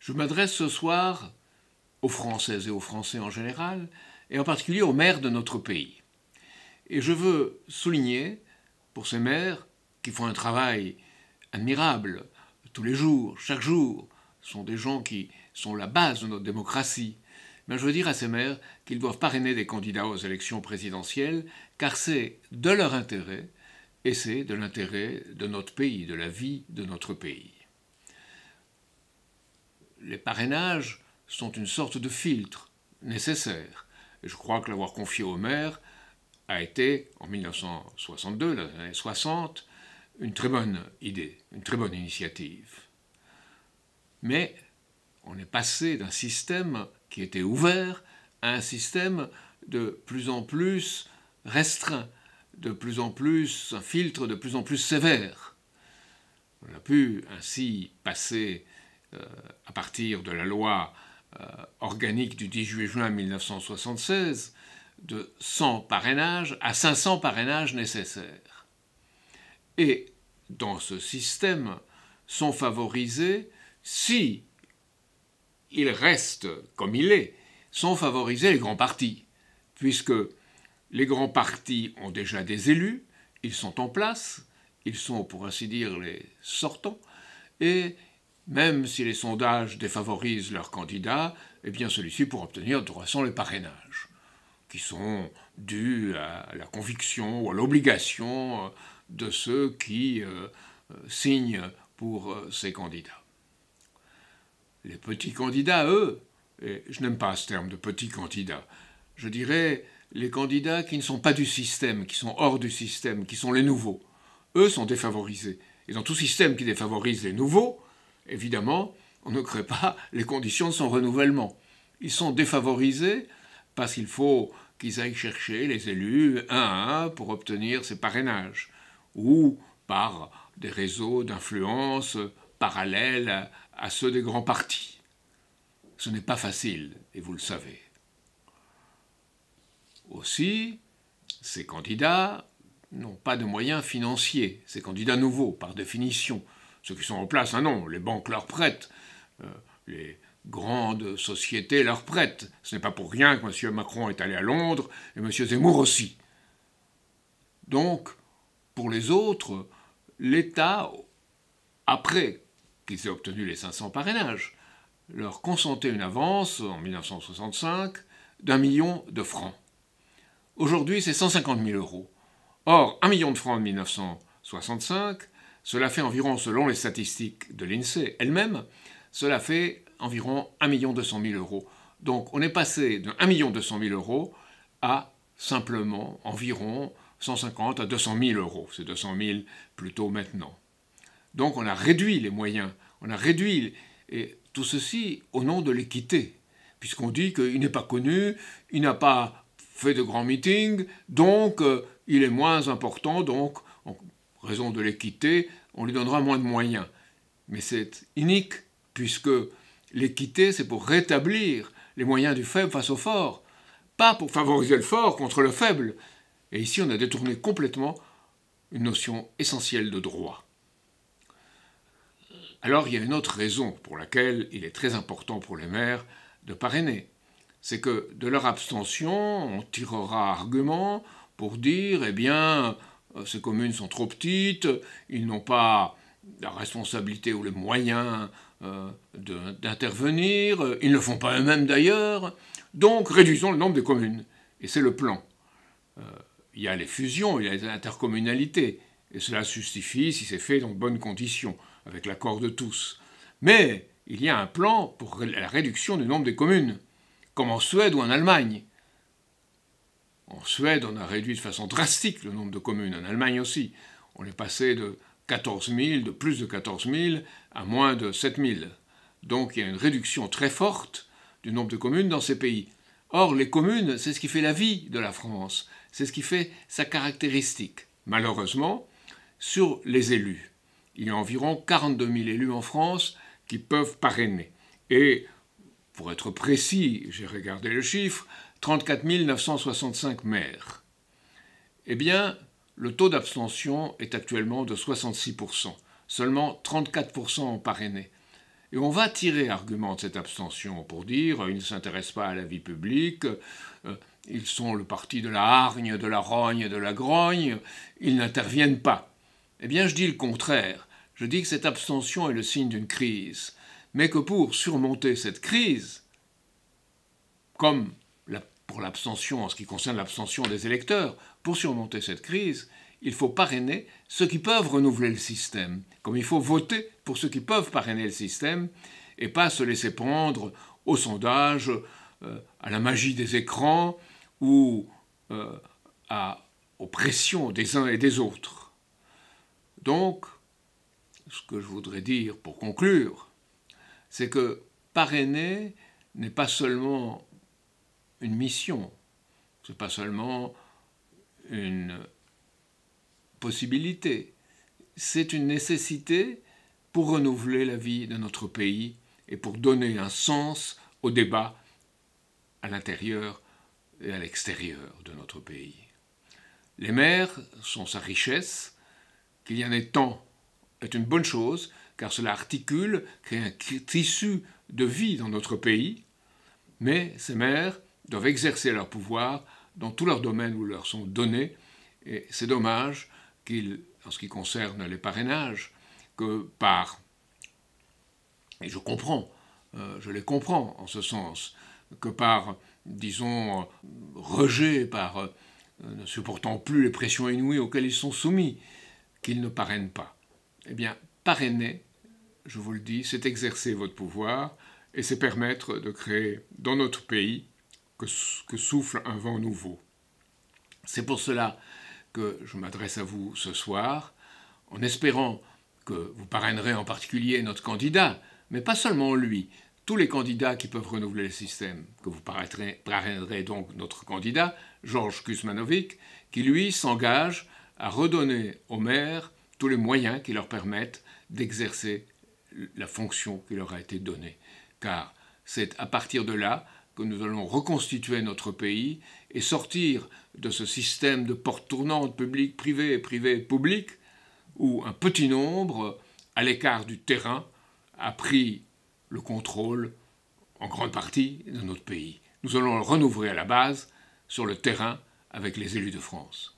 Je m'adresse ce soir aux Françaises et aux Français en général, et en particulier aux maires de notre pays. Et je veux souligner, pour ces maires, qui font un travail admirable tous les jours, chaque jour, sont des gens qui sont la base de notre démocratie. Mais je veux dire à ces maires qu'ils doivent parrainer des candidats aux élections présidentielles, car c'est de leur intérêt, et c'est de l'intérêt de notre pays, de la vie de notre pays les parrainages sont une sorte de filtre nécessaire. Et je crois que l'avoir confié au maire a été, en 1962, dans les 60, une très bonne idée, une très bonne initiative. Mais on est passé d'un système qui était ouvert à un système de plus en plus restreint, de plus en plus, un filtre de plus en plus sévère. On a pu ainsi passer euh, à partir de la loi euh, organique du 18 juin 1976 de 100 parrainages à 500 parrainages nécessaires. Et dans ce système sont favorisés, si il reste comme il est, sont favorisés les grands partis, puisque les grands partis ont déjà des élus, ils sont en place, ils sont pour ainsi dire les sortants, et même si les sondages défavorisent leurs candidats, eh bien celui-ci pour obtenir de toute façon le parrainage, qui sont dus à la conviction ou à l'obligation euh, de ceux qui euh, euh, signent pour ces candidats. Les petits candidats, eux, et je n'aime pas ce terme de petits candidats, je dirais les candidats qui ne sont pas du système, qui sont hors du système, qui sont les nouveaux. Eux sont défavorisés. Et dans tout système qui défavorise les nouveaux, évidemment, on ne crée pas les conditions de son renouvellement. Ils sont défavorisés parce qu'il faut qu'ils aillent chercher les élus un à un pour obtenir ces parrainages, ou par des réseaux d'influence parallèles à ceux des grands partis. Ce n'est pas facile, et vous le savez. Aussi, ces candidats n'ont pas de moyens financiers, ces candidats nouveaux, par définition, ceux qui sont en place, hein, non, les banques leur prêtent, euh, les grandes sociétés leur prêtent. Ce n'est pas pour rien que M. Macron est allé à Londres et M. Zemmour aussi. Donc, pour les autres, l'État, après qu'ils aient obtenu les 500 parrainages, leur consentait une avance en 1965 d'un million de francs. Aujourd'hui, c'est 150 000 euros. Or, un million de francs en 1965, cela fait environ, selon les statistiques de l'INSEE elle-même, cela fait environ 1 million 200 000 euros. Donc on est passé de 1 million 200 euros à simplement environ 150 à 200 000 euros. C'est 200 000 plutôt maintenant. Donc on a réduit les moyens, on a réduit et tout ceci au nom de l'équité, puisqu'on dit qu'il n'est pas connu, il n'a pas fait de grands meetings, donc euh, il est moins important, donc raison de l'équité, on lui donnera moins de moyens. Mais c'est inique, puisque l'équité, c'est pour rétablir les moyens du faible face au fort, pas pour favoriser le fort contre le faible. Et ici, on a détourné complètement une notion essentielle de droit. Alors, il y a une autre raison pour laquelle il est très important pour les maires de parrainer. C'est que de leur abstention, on tirera argument pour dire, eh bien, euh, ces communes sont trop petites, ils n'ont pas la responsabilité ou les moyens euh, d'intervenir, euh, ils ne le font pas eux-mêmes d'ailleurs, donc réduisons le nombre de communes. Et c'est le plan. il y a les fusions, il y a les intercommunalités, et cela justifie si c'est fait dans de bonnes conditions, avec l'accord de tous. Mais il y a un plan pour la réduction du nombre des communes, comme en Suède ou en Allemagne. En Suède, on a réduit de façon drastique le nombre de communes, en Allemagne aussi. On est passé de 14 000, de plus de 14 000, à moins de 7 000. Donc il y a une réduction très forte du nombre de communes dans ces pays. Or, les communes, c'est ce qui fait la vie de la France, c'est ce qui fait sa caractéristique. Malheureusement, sur les élus, il y a environ 42 000 élus en France qui peuvent parrainer. Et, pour être précis, j'ai regardé le chiffre, 34 965 maires. Eh bien, le taux d'abstention est actuellement de 66%, seulement 34% ont parrainé. Et on va tirer argument de cette abstention pour dire euh, ils ne s'intéressent pas à la vie publique, euh, ils sont le parti de la hargne, de la rogne, de la grogne, ils n'interviennent pas. Eh bien, je dis le contraire. Je dis que cette abstention est le signe d'une crise, mais que pour surmonter cette crise, comme pour l'abstention, en ce qui concerne l'abstention des électeurs, pour surmonter cette crise, il faut parrainer ceux qui peuvent renouveler le système, comme il faut voter pour ceux qui peuvent parrainer le système, et pas se laisser prendre aux sondages, euh, à la magie des écrans ou euh, à, aux pressions des uns et des autres. Donc, ce que je voudrais dire pour conclure, c'est que parrainer n'est pas seulement une mission. Ce n'est pas seulement une possibilité, c'est une nécessité pour renouveler la vie de notre pays et pour donner un sens au débat à l'intérieur et à l'extérieur de notre pays. Les mers sont sa richesse, qu'il y en ait tant est une bonne chose, car cela articule, crée un tissu de vie dans notre pays, mais ces mers doivent exercer leur pouvoir dans tous leurs domaines où leur sont donnés. Et c'est dommage qu'ils, en ce qui concerne les parrainages, que par, et je comprends, euh, je les comprends en ce sens, que par, disons, rejet, par euh, ne supportant plus les pressions inouïes auxquelles ils sont soumis, qu'ils ne parrainent pas. Eh bien, parrainer, je vous le dis, c'est exercer votre pouvoir et c'est permettre de créer dans notre pays que, souffle un vent nouveau. C'est pour cela que je m'adresse à vous ce soir, en espérant que vous parrainerez en particulier notre candidat, mais pas seulement lui, tous les candidats qui peuvent renouveler le système, que vous parrainerez donc notre candidat, Georges Kuzmanovic, qui lui s'engage à redonner aux maires tous les moyens qui leur permettent d'exercer la fonction qui leur a été donnée. Car c'est à partir de là nous allons reconstituer notre pays et sortir de ce système de portes tournantes publiques-privées, privées-publiques, où un petit nombre, à l'écart du terrain, a pris le contrôle, en grande partie, de notre pays. Nous allons le renouveler à la base, sur le terrain, avec les élus de France.